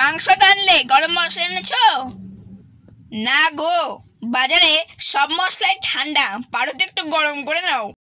মাংস টানলে গরম মশলা এনেছো না গো বাজারে সব মশলাই ঠান্ডা পারো একটু গরম করে নাও